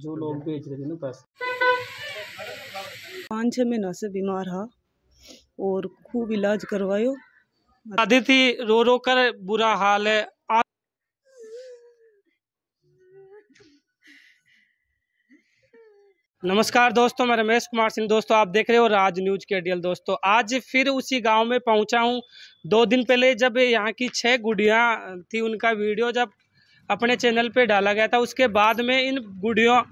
जो लोग अच्छा। बेच रहे थे ना बस पाँच छः महीना से बीमार है और खूब इलाज करवायो अदिति रो रो कर बुरा हाल है नमस्कार दोस्तों मैं रमेश कुमार सिंह दोस्तों आप देख रहे हो राज न्यूज के डियल दोस्तों आज फिर उसी गांव में पहुंचा हूं दो दिन पहले जब यहां की छह गुड़िया थी उनका वीडियो जब अपने चैनल पे डाला गया था उसके बाद में इन गुड़ियों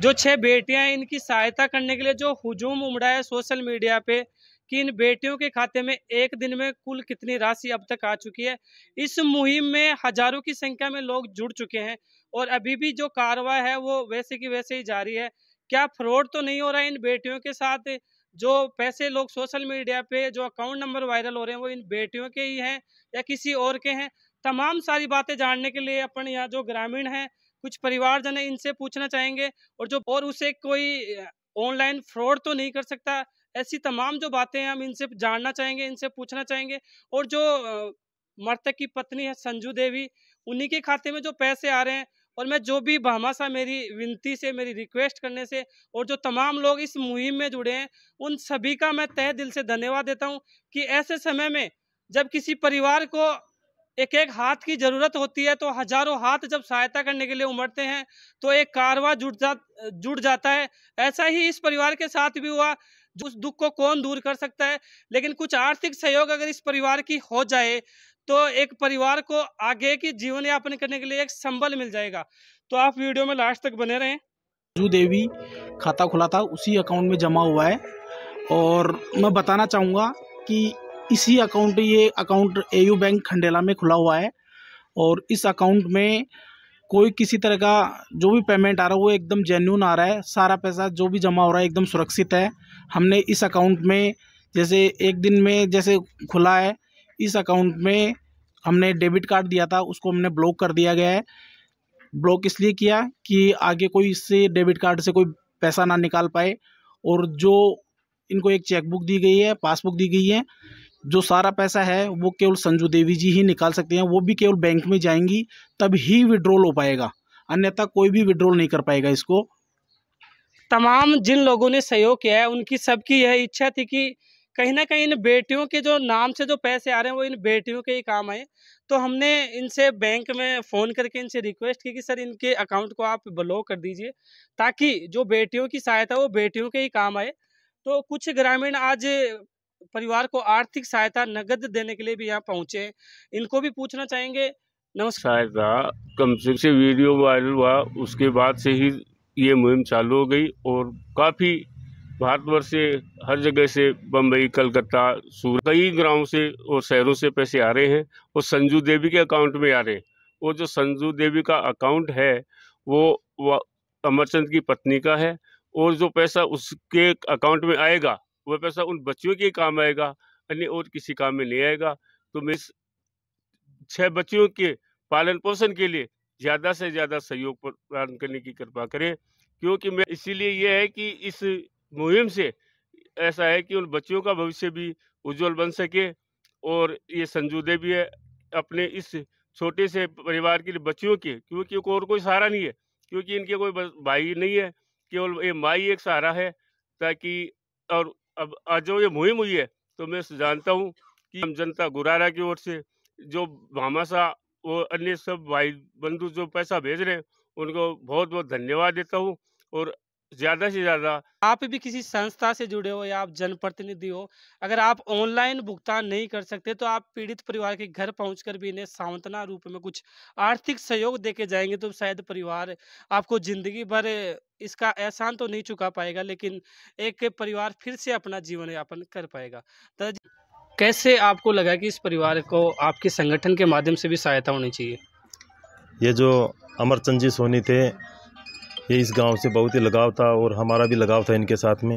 जो छः बेटियां हैं इनकी सहायता करने के लिए जो हुजूम उमड़ा है सोशल मीडिया पे कि इन बेटियों के खाते में एक दिन में कुल कितनी राशि अब तक आ चुकी है इस मुहिम में हजारों की संख्या में लोग जुड़ चुके हैं और अभी भी जो कार्रवाई है वो वैसे की वैसे ही जारी है क्या फ्रॉड तो नहीं हो रहा है इन बेटियों के साथ जो पैसे लोग सोशल मीडिया पे जो अकाउंट नंबर वायरल हो रहे हैं वो इन बेटियों के ही हैं या किसी और के हैं तमाम सारी बातें जानने के लिए अपन यहाँ जो ग्रामीण हैं कुछ परिवारजन हैं इनसे पूछना चाहेंगे और जो और उसे कोई ऑनलाइन फ्रॉड तो नहीं कर सकता ऐसी तमाम जो बातें हैं हम इनसे जानना चाहेंगे इनसे पूछना चाहेंगे और जो मृतक की पत्नी है संजू देवी उन्हीं के खाते में जो पैसे आ रहे हैं और मैं जो भी भामाशा मेरी विनती से मेरी रिक्वेस्ट करने से और जो तमाम लोग इस मुहिम में जुड़े हैं उन सभी का मैं तय दिल से धन्यवाद देता हूँ कि ऐसे समय में जब किसी परिवार को एक एक हाथ की ज़रूरत होती है तो हजारों हाथ जब सहायता करने के लिए उमड़ते हैं तो एक कारवा जुट जा जुट जाता है ऐसा ही इस परिवार के साथ भी हुआ उस दुख को कौन दूर कर सकता है लेकिन कुछ आर्थिक सहयोग अगर इस परिवार की हो जाए तो एक परिवार को आगे की जीवन यापन करने के लिए एक संबल मिल जाएगा तो आप वीडियो में लास्ट तक बने रहें जू देवी खाता खुला था उसी अकाउंट में जमा हुआ है और मैं बताना चाहूँगा कि इसी अकाउंट ये अकाउंट एयू बैंक खंडेला में खुला हुआ है और इस अकाउंट में कोई किसी तरह का जो भी पेमेंट आ रहा है वो एकदम जेन्यून आ रहा है सारा पैसा जो भी जमा हो रहा है एकदम सुरक्षित है हमने इस अकाउंट में जैसे एक दिन में जैसे खुला है इस अकाउंट में हमने डेबिट कार्ड दिया था उसको हमने ब्लॉक कर दिया गया है ब्लॉक इसलिए किया कि आगे कोई इससे डेबिट कार्ड से कोई पैसा ना निकाल पाए और जो इनको एक चेकबुक दी गई है पासबुक दी गई है जो सारा पैसा है वो केवल संजू देवी जी ही निकाल सकते हैं वो भी केवल बैंक में जाएंगी तब ही विड्रॉल हो पाएगा अन्यथा कोई भी विड्रॉल नहीं कर पाएगा इसको तमाम जिन लोगों ने सहयोग किया है उनकी सबकी यह इच्छा थी कि कहीं ना कहीं इन बेटियों के जो नाम से जो पैसे आ रहे हैं वो इन बेटियों के ही काम आए तो हमने इनसे बैंक में फ़ोन करके इनसे रिक्वेस्ट की कि सर इनके अकाउंट को आप ब्लॉक कर दीजिए ताकि जो बेटियों की सहायता वो बेटियों के ही काम आए तो कुछ ग्रामीण आज परिवार को आर्थिक सहायता नगद देने के लिए भी यहाँ पहुँचे इनको भी पूछना चाहेंगे नमस्कार हाँ, कम से वीडियो वायरल हुआ उसके बाद से ही ये मुहिम चालू हो गई और काफ़ी भारतवर्ष से हर जगह से बम्बई कलकत्ता सूरत कई ग्रामों से और शहरों से पैसे आ रहे हैं और संजू देवी के अकाउंट में आ रहे हैं वो जो संजू देवी का अकाउंट है वो अमरचंद की पत्नी का है और जो पैसा उसके अकाउंट में आएगा वह पैसा उन बच्चियों के काम आएगा अन्य और किसी काम में नहीं आएगा तो मैं इस बच्चियों के पालन पोषण के लिए ज़्यादा से ज़्यादा सहयोग प्रदान करने की कृपा करें क्योंकि मैं इसीलिए यह है कि इस मुहिम से ऐसा है कि उन बच्चियों का भविष्य भी उज्जवल बन सके और ये संजूदे भी है अपने इस छोटे से परिवार के लिए बच्चियों के क्योंकि और कोई सहारा नहीं है क्योंकि इनके कोई भाई नहीं है केवल ये माई एक सहारा है ताकि और अब आज जो ये मुहिम हुई है तो मैं जानता हूँ कि हम जनता गुरारा की ओर से जो भामाशाह और अन्य सब भाई बंधु जो पैसा भेज रहे हैं उनको बहुत बहुत धन्यवाद देता हूँ और ज्यादा से ज्यादा आप भी किसी संस्था से जुड़े हो या आप जनप्रतिनिधि हो अगर आप ऑनलाइन भुगतान नहीं कर सकते तो आप पीड़ित परिवार के घर पहुंचकर भी इन्हें सांत्वना रूप में कुछ आर्थिक सहयोग देके जाएंगे तो शायद परिवार आपको जिंदगी भर इसका एहसान तो नहीं चुका पाएगा लेकिन एक परिवार फिर से अपना जीवन यापन कर पाएगा कैसे आपको लगा कि इस परिवार को आपके संगठन के माध्यम से भी सहायता होनी चाहिए ये जो अमरचंद जी सोनी थे ये इस गांव से बहुत ही लगाव था और हमारा भी लगाव था इनके साथ में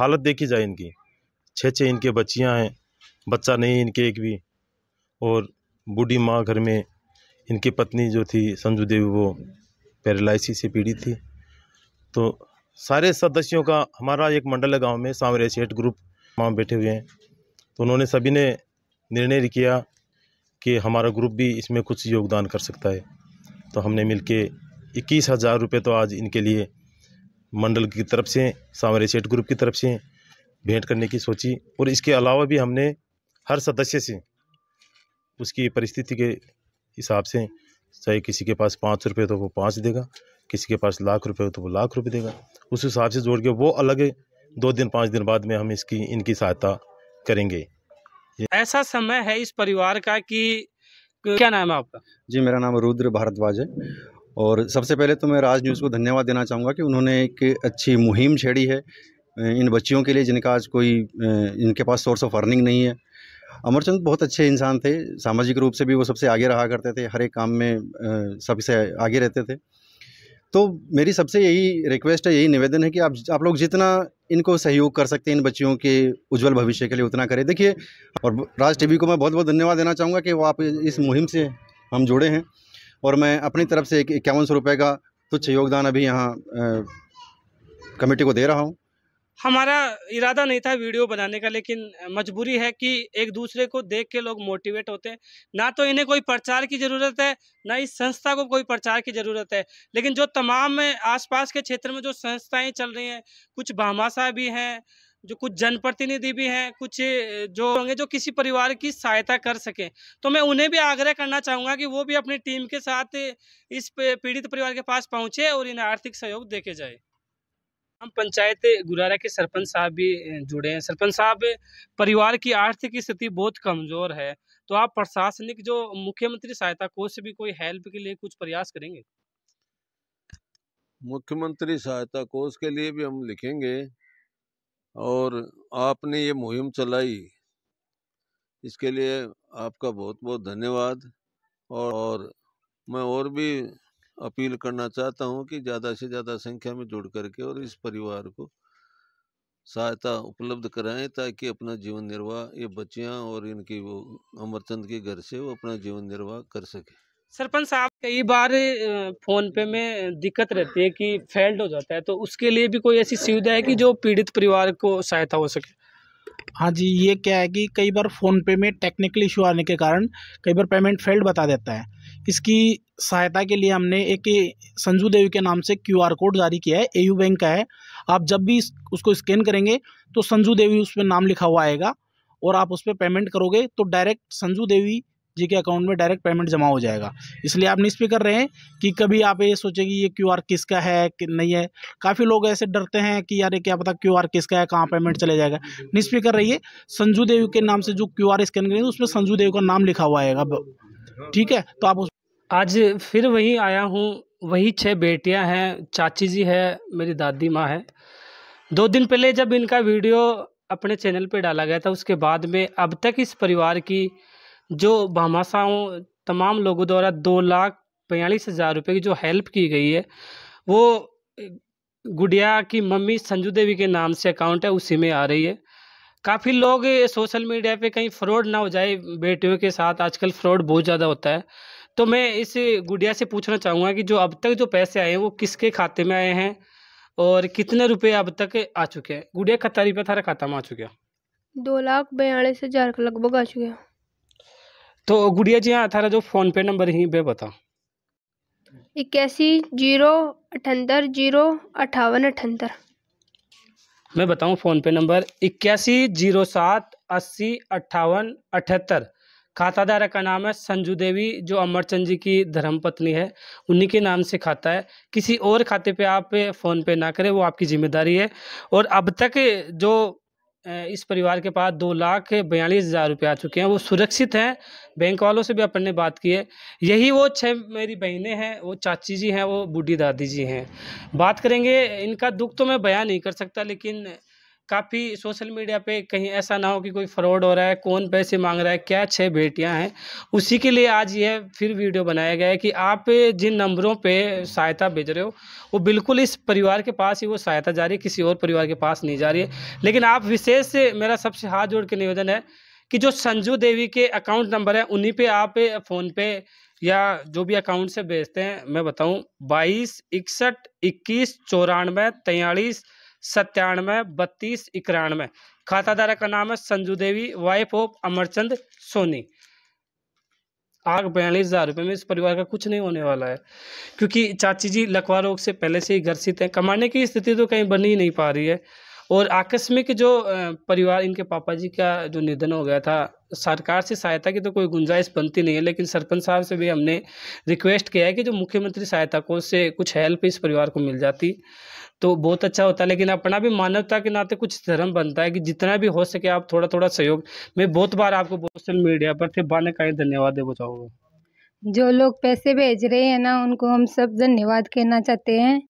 हालत देखी जाए इनकी छः छः इनके बच्चियाँ हैं बच्चा नहीं इनके एक भी और बूढ़ी माँ घर में इनकी पत्नी जो थी संजू देवी वो पैरालसिस से पीड़ित थी तो सारे सदस्यों का हमारा एक मंडल है गाँव में सांवरे सेठ ग्रुप वहाँ बैठे हुए हैं तो उन्होंने सभी ने निर्णय किया कि हमारा ग्रुप भी इसमें कुछ योगदान कर सकता है तो हमने मिलके इक्कीस हज़ार रुपये तो आज इनके लिए मंडल की तरफ से सांवरे सेठ ग्रुप की तरफ से भेंट करने की सोची और इसके अलावा भी हमने हर सदस्य से उसकी परिस्थिति के हिसाब से चाहे किसी के पास पाँच रुपये तो वो पाँच देगा किसी के पास लाख रुपये हो तो वो लाख रुपये देगा उस हिसाब से जोड़ के वो अलग है दो दिन पाँच दिन बाद में हम इसकी इनकी सहायता करेंगे ऐसा समय है इस परिवार का कि क्या नाम है आपका जी मेरा नाम रुद्र भारद्वाज है और सबसे पहले तो मैं राज न्यूज़ को धन्यवाद देना चाहूँगा कि उन्होंने एक अच्छी मुहिम छेड़ी है इन बच्चियों के लिए जिनका आज कोई इनके पास सोर्स ऑफ अर्निंग नहीं है अमरचंद बहुत अच्छे इंसान थे सामाजिक रूप से भी वो सबसे आगे रहा करते थे हर एक काम में सबसे आगे रहते थे तो मेरी सबसे यही रिक्वेस्ट है यही निवेदन है कि आप आप लोग जितना इनको सहयोग कर सकते हैं इन बच्चियों के उज्जवल भविष्य के लिए उतना करें देखिए और राज टीवी को मैं बहुत बहुत धन्यवाद देना चाहूँगा कि वो आप इस मुहिम से हम जुड़े हैं और मैं अपनी तरफ से एक इक्यावन सौ रुपये का तुच्छ योगदान अभी यहाँ कमेटी को दे रहा हूँ हमारा इरादा नहीं था वीडियो बनाने का लेकिन मजबूरी है कि एक दूसरे को देख के लोग मोटिवेट होते हैं ना तो इन्हें कोई प्रचार की ज़रूरत है ना इस संस्था को कोई प्रचार की ज़रूरत है लेकिन जो तमाम आसपास के क्षेत्र में जो संस्थाएं चल रही हैं कुछ भामाशाह भी हैं जो कुछ जनप्रतिनिधि भी हैं कुछ जो होंगे जो किसी परिवार की सहायता कर सके तो मैं उन्हें भी आग्रह करना चाहूँगा कि वो भी अपनी टीम के साथ इस पीड़ित परिवार के पास पहुँचे और इन्हें आर्थिक सहयोग देके जाए हम पंचायत गुरारा के सरपंच साहब भी जुड़े हैं सरपंच साहब परिवार की आर्थिक स्थिति बहुत कमज़ोर है तो आप प्रशासनिक जो मुख्यमंत्री सहायता कोष से भी कोई हेल्प के लिए कुछ प्रयास करेंगे मुख्यमंत्री सहायता कोष के लिए भी हम लिखेंगे और आपने ये मुहिम चलाई इसके लिए आपका बहुत बहुत धन्यवाद और मैं और भी अपील करना चाहता हूँ कि ज़्यादा से ज़्यादा संख्या में जुड़ करके और इस परिवार को सहायता उपलब्ध कराएं ताकि अपना जीवन निर्वाह ये बच्चियाँ और इनकी वो अमरचंद के घर से वो अपना जीवन निर्वाह कर सकें सरपंच साहब कई बार फोन पे में दिक्कत रहती है कि फेल्ड हो जाता है तो उसके लिए भी कोई ऐसी सुविधा है कि जो पीड़ित परिवार को सहायता हो सके हाँ जी ये क्या है कि कई बार फ़ोन पे में टेक्निकल इशू आने के कारण कई बार पेमेंट फेल्ड बता देता है इसकी सहायता के लिए हमने एक संजू देवी के नाम से क्यूआर कोड जारी किया है एयू बैंक का है आप जब भी उसको स्कैन करेंगे तो संजू देवी उस पर नाम लिखा हुआ आएगा और आप उस पर पेमेंट करोगे तो डायरेक्ट संजू देवी जी के अकाउंट में डायरेक्ट पेमेंट जमा हो जाएगा इसलिए आप निस्पी कर रहे हैं कि कभी आप ये सोचें कि ये क्यू किसका है कि नहीं है काफ़ी लोग ऐसे डरते हैं कि यार क्या पता क्यू किसका है कहाँ पेमेंट चले जाएगा निस्पी कर रही है संजू देव के नाम से जो क्यू स्कैन करेंगे उसमें संजू देव का नाम लिखा हुआ आएगा ठीक है तो आप आज फिर वही आया हूँ वही छः बेटियाँ हैं चाची जी है मेरी दादी माँ है दो दिन पहले जब इनका वीडियो अपने चैनल पे डाला गया था उसके बाद में अब तक इस परिवार की जो भामाशाहों तमाम लोगों द्वारा दो लाख बयालीस हज़ार रुपये की जो हेल्प की गई है वो गुड़िया की मम्मी संजू देवी के नाम से अकाउंट है उसी में आ रही है काफ़ी लोग सोशल मीडिया पे कहीं फ्रॉड ना हो जाए बेटियों के साथ आजकल फ्रॉड बहुत ज़्यादा होता है तो मैं इस गुड़िया से पूछना चाहूँगा कि जो अब तक जो पैसे आए हैं वो किसके खाते में आए हैं और कितने रुपए अब तक आ चुके हैं गुड़िया कितना रुपया थारा खाता में आ चुके हैं दो लाख बयालीस हज़ार के लगभग आ चुके हैं तो गुड़िया जी हाँ थारा जो फ़ोन पे नंबर ही बे बता इक्यासी जीरो अठहत्तर जीरो अठावन अठहत्तर मैं बताऊं फ़ोन पे नंबर इक्यासी जीरो सात अस्सी अट्ठावन अठहत्तर खाता धारक का नाम है संजू देवी जो अमरचंद जी की धर्मपत्नी है उन्हीं के नाम से खाता है किसी और खाते पे आप फ़ोन पे ना करें वो आपकी जिम्मेदारी है और अब तक जो इस परिवार के पास दो लाख बयालीस हज़ार रुपये आ चुके हैं वो सुरक्षित हैं बैंक वालों से भी अपन ने बात की है यही वो छः मेरी बहनें हैं वो चाची जी हैं वो बूढ़ी दादी जी हैं बात करेंगे इनका दुख तो मैं बयां नहीं कर सकता लेकिन काफ़ी सोशल मीडिया पे कहीं ऐसा ना हो कि कोई फ्रॉड हो रहा है कौन पैसे मांग रहा है क्या छः बेटियां हैं उसी के लिए आज यह फिर वीडियो बनाया गया है कि आप जिन नंबरों पे सहायता भेज रहे हो वो बिल्कुल इस परिवार के पास ही वो सहायता जा रही है किसी और परिवार के पास नहीं जा रही है लेकिन आप विशेष मेरा सबसे हाथ जोड़ के निवेदन है कि जो संजू देवी के अकाउंट नंबर है उन्हीं पर आप फोनपे या जो भी अकाउंट से भेजते हैं मैं बताऊँ बाईस इकसठ इक्कीस चौरानवे तेयालीस सत्तानवे बत्तीस इक्यानवे खाताधारक का नाम है संजू देवी वाइफ ऑफ अमरचंद सोनी आग बयालीस हज़ार रुपये में इस परिवार का कुछ नहीं होने वाला है क्योंकि चाची जी लकवा रोग से पहले से ही ग्रसित हैं कमाने की स्थिति तो कहीं बनी ही नहीं पा रही है और आकस्मिक जो परिवार इनके पापा जी का जो निधन हो गया था सरकार से सहायता की तो कोई गुंजाइश बनती नहीं है लेकिन सरपंच साहब से भी हमने रिक्वेस्ट किया है कि जो मुख्यमंत्री सहायता कोष से कुछ हेल्प इस परिवार को मिल जाती तो बहुत अच्छा होता है लेकिन अपना भी मानवता के नाते कुछ धर्म बनता है कि जितना भी हो सके आप थोड़ा थोड़ा सहयोग मैं बहुत बार आपको सोशल मीडिया पर थे बाने का धन्यवाद दे चाहूँगा जो लोग पैसे भेज रहे हैं ना उनको हम सब धन्यवाद कहना चाहते हैं